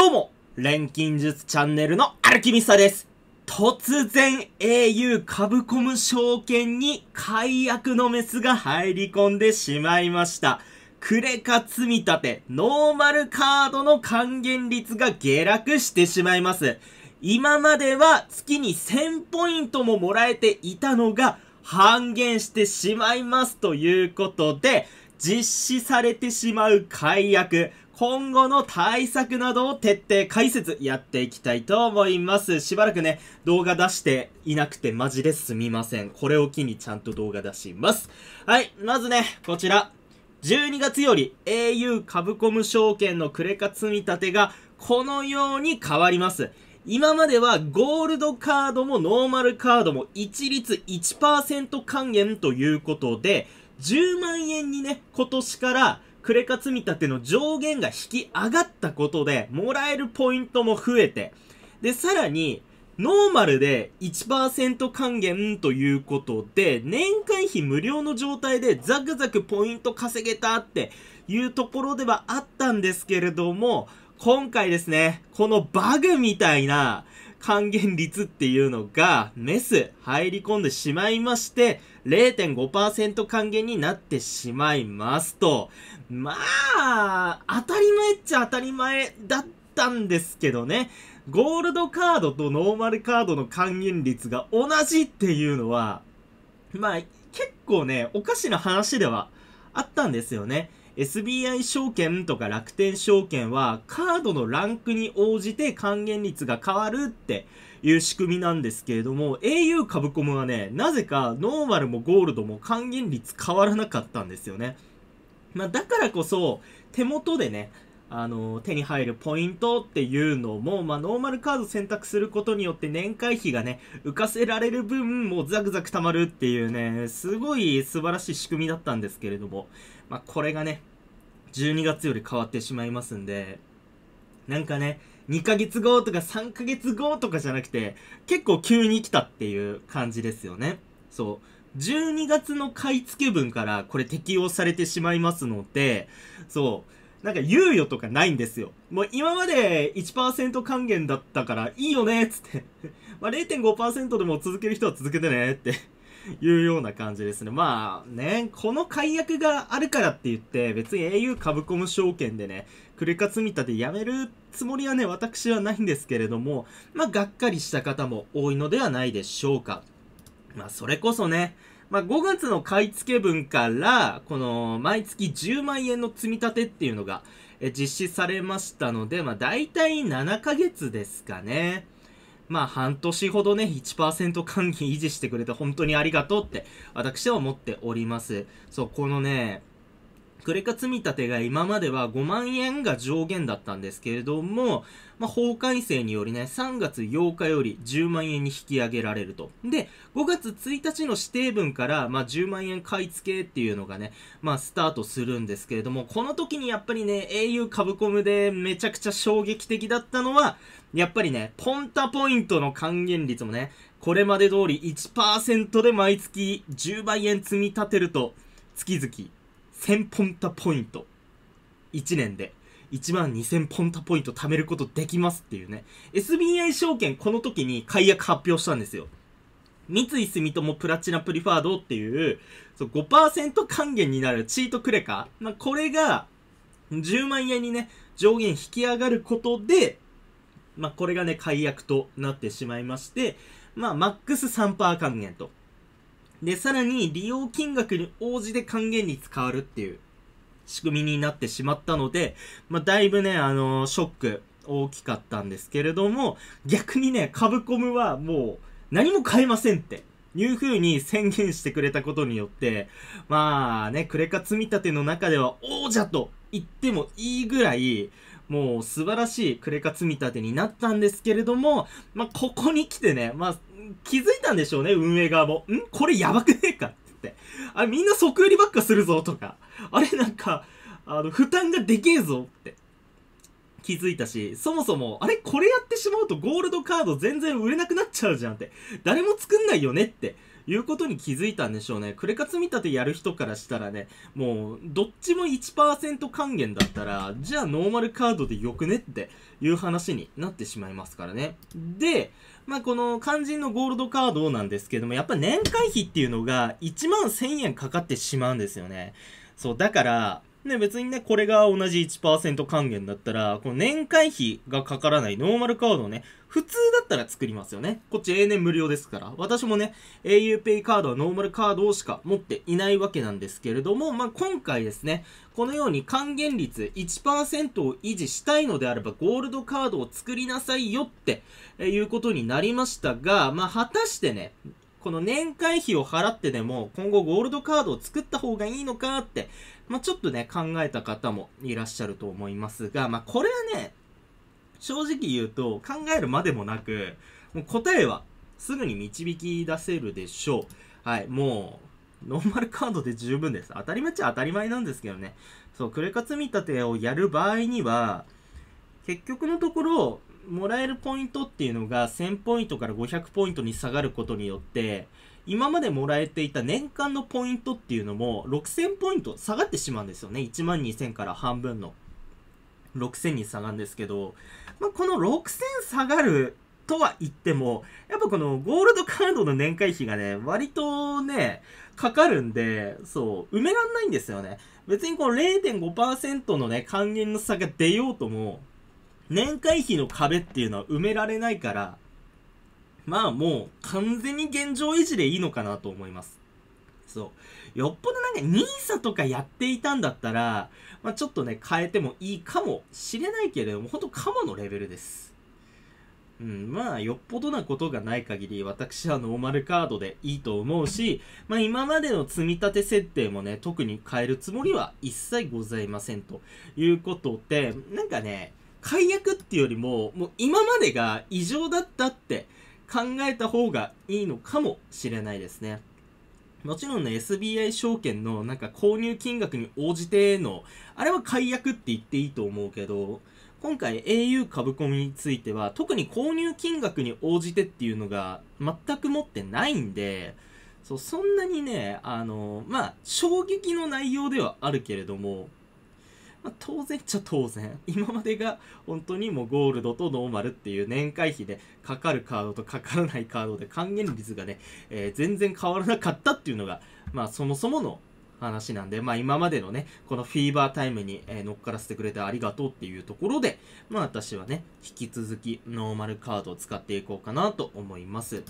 どうも、錬金術チャンネルのアルキミスタです。突然 au 株コム証券に解約のメスが入り込んでしまいました。クレカ積み立て、ノーマルカードの還元率が下落してしまいます。今までは月に1000ポイントももらえていたのが半減してしまいますということで、実施されてしまう解約。今後の対策などを徹底解説やっていきたいと思います。しばらくね、動画出していなくてマジですみません。これを機にちゃんと動画出します。はい、まずね、こちら。12月より au 株コム証券のクレカ積立がこのように変わります。今まではゴールドカードもノーマルカードも一律1%還元ということで、10万円にね、今年からクレカ積み立ての上限が引き上がったことで、もらえるポイントも増えて、で、さらに、ノーマルで1%還元ということで、年会費無料の状態でザクザクポイント稼げたっていうところではあったんですけれども、今回ですね、このバグみたいな還元率っていうのがメス入り込んでしまいまして、0.5%還元になってしまいますと。まあ、当たり前っちゃ当たり前だったんですけどね。ゴールドカードとノーマルカードの還元率が同じっていうのは、まあ、結構ね、おかしな話ではあったんですよね。SBI 証券とか楽天証券はカードのランクに応じて還元率が変わるっていう仕組みなんですけれども、au 株コムはね、なぜかノーマルもゴールドも還元率変わらなかったんですよね。まあ、だからこそ、手元でね、あの、手に入るポイントっていうのも、まあ、ノーマルカード選択することによって年会費がね、浮かせられる分、もうザクザク溜まるっていうね、すごい素晴らしい仕組みだったんですけれども、まあ、これがね、12月より変わってしまいますんで、なんかね、2ヶ月後とか3ヶ月後とかじゃなくて、結構急に来たっていう感じですよね。そう。12月の買い付け分からこれ適用されてしまいますので、そう。なんか猶予とかないんですよ。もう今まで1%還元だったからいいよねっつって。まあ0.5%でも続ける人は続けてねって いうような感じですね。まあね、この解約があるからって言って、別に au 株コム証券でね、クレカ積み立てやめるつもりはね、私はないんですけれども、まあ、がっかりした方も多いのではないでしょうか。まあ、それこそね、まあ、5月の買い付け分から、この、毎月10万円の積み立てっていうのが、実施されましたので、まあ、大体7ヶ月ですかね。まあ半年ほどね、1%還元維持してくれて本当にありがとうって私は思っております。そう、このね、クレカ積立が今までは5万円が上限だったんですけれども、まあ、法改正によりね、3月8日より10万円に引き上げられると。で、5月1日の指定分から、まあ、10万円買い付けっていうのがね、まあ、スタートするんですけれども、この時にやっぱりね、au 株コムでめちゃくちゃ衝撃的だったのは、やっぱりね、ポンタポイントの還元率もね、これまで通り1%で毎月10万円積み立てると、月々1000ポンタポイント。1年で1万2000ポンタポイント貯めることできますっていうね。SBI 証券この時に解約発表したんですよ。三井住友プラチナプリファードっていう、そう5%還元になるチートクレカ。まあ、これが10万円にね、上限引き上がることで、まあ、これがね、解約となってしまいまして、まあ、マックス3%還元と。で、さらに利用金額に応じて還元率変わるっていう仕組みになってしまったので、まあ、だいぶね、あのー、ショック大きかったんですけれども、逆にね、カブコムはもう何も買えませんって。いう風に宣言してくれたことによって、まあね、クレカ積み立ての中では王者と言ってもいいぐらい、もう素晴らしいクレカ積み立てになったんですけれども、まあ、ここに来てね、まあ、気づいたんでしょうね、運営側も。んこれやばくねえかって。あれ、みんな即売りばっかするぞとか。あれ、なんか、あの、負担がでけえぞって。気づいたし、そもそも、あれこれやってしまうとゴールドカード全然売れなくなっちゃうじゃんって。誰も作んないよねっていうことに気づいたんでしょうね。クレカ積見立てやる人からしたらね、もう、どっちも1%還元だったら、じゃあノーマルカードでよくねっていう話になってしまいますからね。で、まあ、この肝心のゴールドカードなんですけども、やっぱ年会費っていうのが1万1000円かかってしまうんですよね。そう、だから、ね、別にね、これが同じ1%還元だったら、この年会費がかからないノーマルカードをね、普通だったら作りますよね。こっち永年無料ですから。私もね、auPay カードはノーマルカードをしか持っていないわけなんですけれども、まあ、今回ですね、このように還元率1%を維持したいのであれば、ゴールドカードを作りなさいよっていうことになりましたが、まあ、果たしてね、この年会費を払ってでも、今後ゴールドカードを作った方がいいのかって、まあ、ちょっとね、考えた方もいらっしゃると思いますが、まあ、これはね、正直言うと、考えるまでもなく、もう答えはすぐに導き出せるでしょう。はい、もう、ノーマルカードで十分です。当たり前っちゃ当たり前なんですけどね。そう、クレカ積み立てをやる場合には、結局のところ、もらえるポイントっていうのが1000ポイントから500ポイントに下がることによって、今までもらえていた年間のポイントっていうのも6000ポイント下がってしまうんですよね。1万2000から半分の6000に下がるんですけど、まあ、この6000下がるとは言っても、やっぱこのゴールドカードの年会費がね、割とね、かかるんで、そう、埋めらんないんですよね。別にこの0.5%のね、還元の差が出ようとも、年会費の壁っていうのは埋められないから、まあもう完全に現状維持でいいのかなと思います。そう。よっぽどなんか NISA とかやっていたんだったら、まあ、ちょっとね、変えてもいいかもしれないけれども、ほんとかものレベルです。うん、まあ、よっぽどなことがない限り、私はノーマルカードでいいと思うし、まあ、今までの積み立て設定もね、特に変えるつもりは一切ございませんということで、なんかね、解約っていうよりも、もう今までが異常だったって考えた方がいいのかもしれないですね。もちろんね、SBI 証券のなんか購入金額に応じての、あれは解約って言っていいと思うけど、今回 au 株コミについては、特に購入金額に応じてっていうのが全く持ってないんで、そう、そんなにね、あの、まあ、衝撃の内容ではあるけれども、まあ、当然っちゃ当然。今までが本当にもうゴールドとノーマルっていう年会費でかかるカードとかからないカードで還元率がね、えー、全然変わらなかったっていうのが、まあそもそもの話なんで、まあ今までのね、このフィーバータイムに、え乗っからせてくれてありがとうっていうところで、まあ私はね、引き続きノーマルカードを使っていこうかなと思います。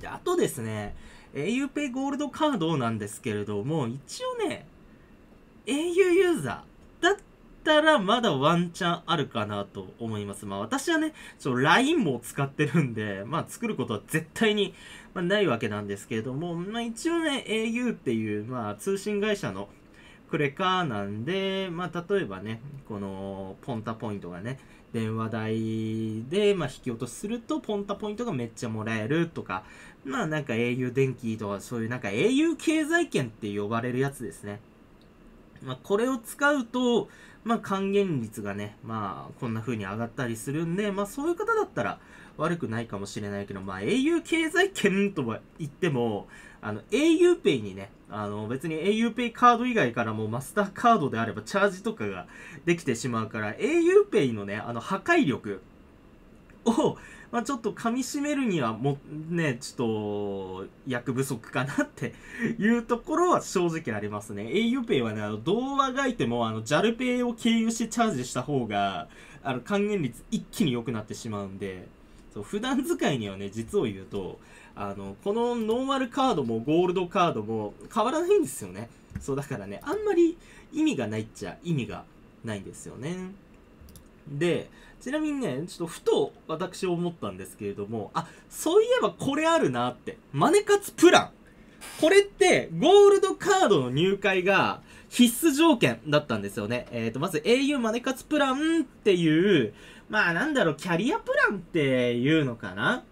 で、あとですね、auPay ゴールドカードなんですけれども、一応ね、au ユーザー、だったらまだワンチャンあるかなと思います。まあ私はね、ちょ、LINE も使ってるんで、まあ作ることは絶対に、まないわけなんですけれども、まあ一応ね、au っていう、まあ通信会社のクレカなんで、まあ例えばね、このポンタポイントがね、電話代で、まあ、引き落としすると、ポンタポイントがめっちゃもらえるとか、まあなんか au 電気とか、そういうなんか au 経済圏って呼ばれるやつですね。まあ、これを使うと、まあ、還元率がね、まあ、こんな風に上がったりするんで、まあ、そういう方だったら悪くないかもしれないけど、まあ、au 経済圏とは言っても、あの、aupay にね、あの、別に aupay カード以外からもマスターカードであればチャージとかができてしまうから、aupay のね、あの、破壊力、を、まあ、ちょっと噛み締めるにはも、ね、ちょっと、役不足かなっていうところは正直ありますね。auPay はね、あの、童話がいても、あの、JALPay を経由してチャージした方が、あの、還元率一気に良くなってしまうんで、そう普段使いにはね、実を言うと、あの、このノーマルカードもゴールドカードも変わらないんですよね。そう、だからね、あんまり意味がないっちゃ意味がないんですよね。で、ちなみにね、ちょっとふと私思ったんですけれども、あ、そういえばこれあるなって。マネ活プラン。これって、ゴールドカードの入会が必須条件だったんですよね。えっ、ー、と、まず au マネ活プランっていう、まあなんだろう、キャリアプランっていうのかな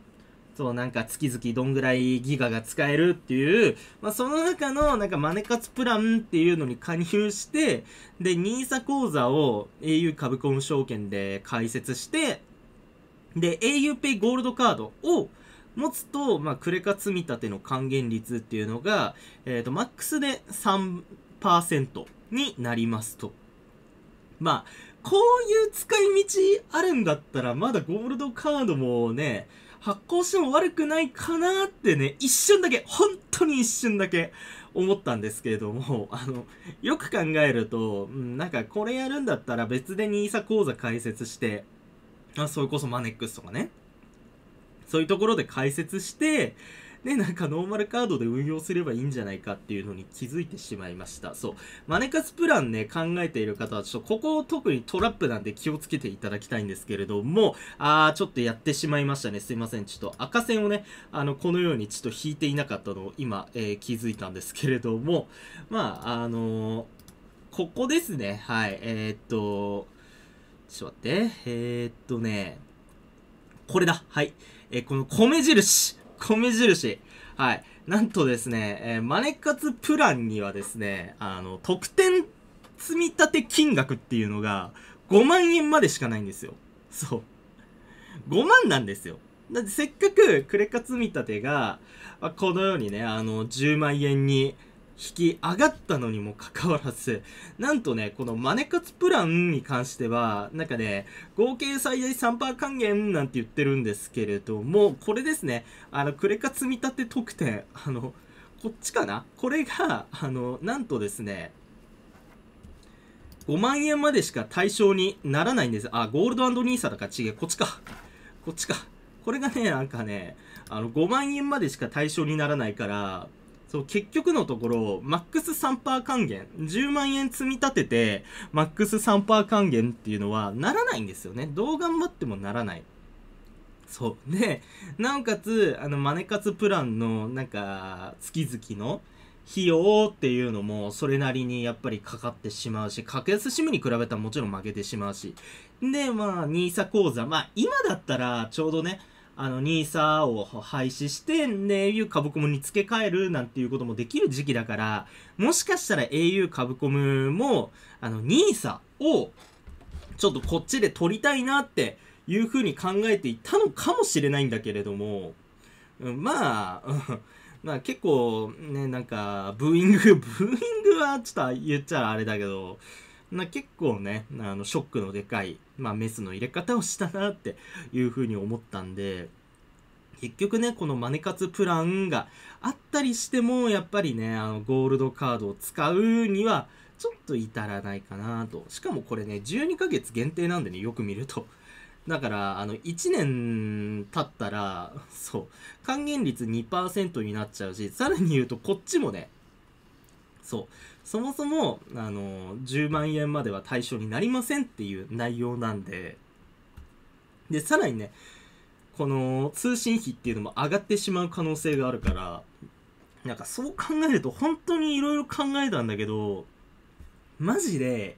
そう、なんか月々どんぐらいギガが使えるっていう、まあ、その中の、なんかマネ活プランっていうのに加入して、で、NISA 口座を au 株コン証券で開設して、で、aupay ゴールドカードを持つと、まあ、クレカ積み立ての還元率っていうのが、えっ、ー、と、マックスで3%になりますと。まあ、こういう使い道あるんだったら、まだゴールドカードもね、発行しても悪くないかなってね、一瞬だけ、本当に一瞬だけ思ったんですけれども、あの、よく考えると、うん、なんかこれやるんだったら別で NISA 講座開設して、あそれこそマネックスとかね、そういうところで解説して、ね、なんかノーマルカードで運用すればいいんじゃないかっていうのに気づいてしまいました。そう。マネカツプランね、考えている方は、ちょっとここ特にトラップなんで気をつけていただきたいんですけれども、あー、ちょっとやってしまいましたね。すいません。ちょっと赤線をね、あの、このようにちょっと引いていなかったのを今、えー、気づいたんですけれども、まあ、あのー、ここですね。はい。えー、っと、ちょっと待って。えっとね、これだ。はい。えこの米印。米印。はい。なんとですね、えー、マネ活プランにはですね、あの、特典積み立て金額っていうのが5万円までしかないんですよ。そう。5万なんですよ。だってせっかくクレカ積み立てが、このようにね、あの、10万円に、引き上がったのにもかかわらず、なんとね、このマネ活プランに関しては、なんかね、合計最大3%還元なんて言ってるんですけれども、これですね、あの、クレカ積み立て特典、あの、こっちかなこれが、あの、なんとですね、5万円までしか対象にならないんです。あ、ゴールドニーサだか違う、こっちか。こっちか。これがね、なんかね、あの、5万円までしか対象にならないから、そう、結局のところ、マックス3%還元、10万円積み立てて、マックス3%還元っていうのは、ならないんですよね。どう頑張ってもならない。そう。で、なおかつ、あの、マネ活プランの、なんか、月々の、費用っていうのもそれなりにやっぱりかかってしまうし、格安 SIM に比べたらもちろん負けてしまうし。で、まあ、NISA 講座。まあ、今だったらちょうどね、あの、ニーサを廃止して、ね、au カブコムに付け替えるなんていうこともできる時期だから、もしかしたら au カブコムも、あの、ニーサを、ちょっとこっちで取りたいなっていうふうに考えていたのかもしれないんだけれども、うん、まあ、まあ結構ね、なんか、ブーイング、ブーイングはちょっと言っちゃあれだけど、ま結構ね、あのショックのでかい、まあ、メスの入れ方をしたなっていうふうに思ったんで、結局ね、このマネ活プランがあったりしても、やっぱりね、あのゴールドカードを使うには、ちょっと至らないかなと。しかもこれね、12ヶ月限定なんでね、よく見ると。だから、あの、1年経ったら、そう、還元率2%になっちゃうし、さらに言うとこっちもね、そうそもそもあの10万円までは対象になりませんっていう内容なんででさらにねこの通信費っていうのも上がってしまう可能性があるからなんかそう考えると本当にいろいろ考えたんだけどマジで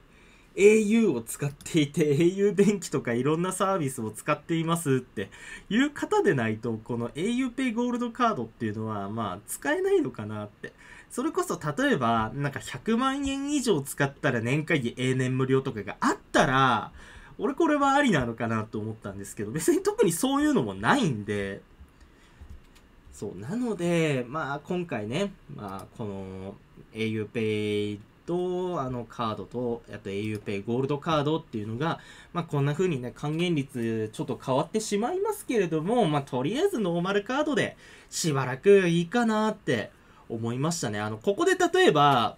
au を使っていて au 電気とかいろんなサービスを使っていますっていう方でないとこの auPay ゴールドカードっていうのはまあ使えないのかなってそれこそ例えば、なんか100万円以上使ったら年会費永年無料とかがあったら、俺これはありなのかなと思ったんですけど、別に特にそういうのもないんで、そう、なので、まあ今回ね、まあこの auPay と、あのカードと、あと auPay ゴールドカードっていうのが、まあこんな風にね、還元率ちょっと変わってしまいますけれども、まあとりあえずノーマルカードでしばらくいいかなって思いましたね。あの、ここで例えば、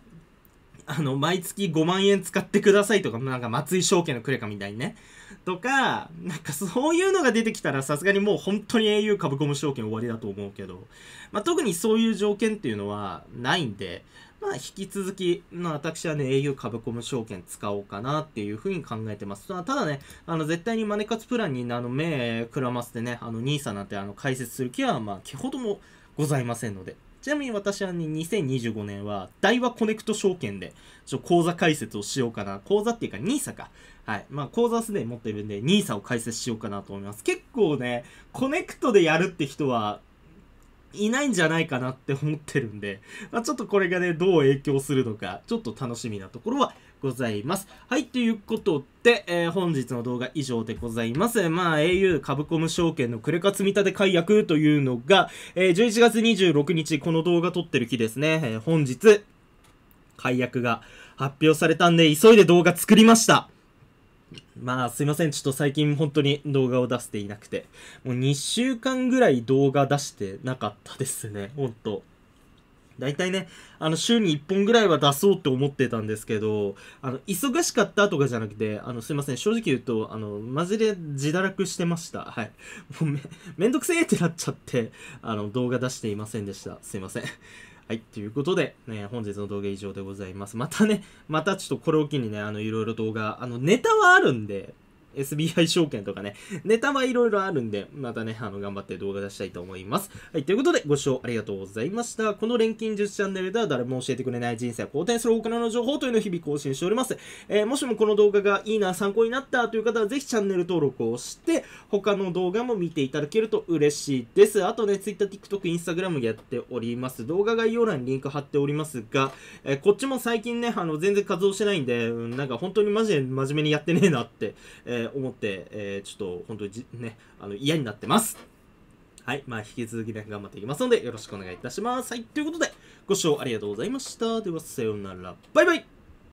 あの、毎月5万円使ってくださいとか、なんか松井証券のクレカみたいにね。とか、なんかそういうのが出てきたらさすがにもう本当に au 株コム証券終わりだと思うけど、まあ、特にそういう条件っていうのはないんで、まあ、引き続き、まあ、私はね、au 株コム証券使おうかなっていうふうに考えてます。ただね、あの、絶対にマネ活プランにあの、目くらませてね、あの、NISA なんてあの、解説する気は、まあ、けほどもございませんので。ちなみに私はね、2025年は、大和コネクト証券で、ちょ、講座解説をしようかな。講座っていうか、NISA か。はい。まあ、講座すでに持ってるんで、NISA を解説しようかなと思います。結構ね、コネクトでやるって人は、いないんじゃないかなって思ってるんで、まあ、ちょっとこれがね、どう影響するのか、ちょっと楽しみなところはございます。はい、ということで、えー、本日の動画以上でございます。まあ、au 株コム証券のクレカ積立解約というのが、えー、11月26日、この動画撮ってる日ですね、えー、本日、解約が発表されたんで、急いで動画作りました。まあ、すいません。ちょっと最近本当に動画を出していなくて。もう2週間ぐらい動画出してなかったですね。ほんと。大体ね、あの、週に1本ぐらいは出そうって思ってたんですけど、あの、忙しかったとかじゃなくて、あの、すいません、正直言うと、あの、マジで自堕落してました。はい。もうめ、めんどくせえってなっちゃって、あの、動画出していませんでした。すいません。はい、ということで、ね、本日の動画以上でございます。またね、またちょっとこれを機にね、あの、いろいろ動画、あの、ネタはあるんで、SBI 証券とかね、ネタはいろいろあるんで、またね、あの、頑張って動画出したいと思います。はい、ということで、ご視聴ありがとうございました。この錬金術チャンネルでは誰も教えてくれない人生を好転する大人の情報というのを日々更新しております。えー、もしもこの動画がいいな、参考になったという方は、ぜひチャンネル登録をして、他の動画も見ていただけると嬉しいです。あとね、Twitter、TikTok、Instagram やっております。動画概要欄にリンク貼っておりますが、えー、こっちも最近ね、あの、全然活動してないんで、うん、なんか本当にマジで真面目にやってねえなって、えー思って、えー、ちょっと本当にね、あの嫌になってます。はい。まあ、引き続きね、頑張っていきますので、よろしくお願いいたします。はい。ということで、ご視聴ありがとうございました。では、さようなら。バイバイ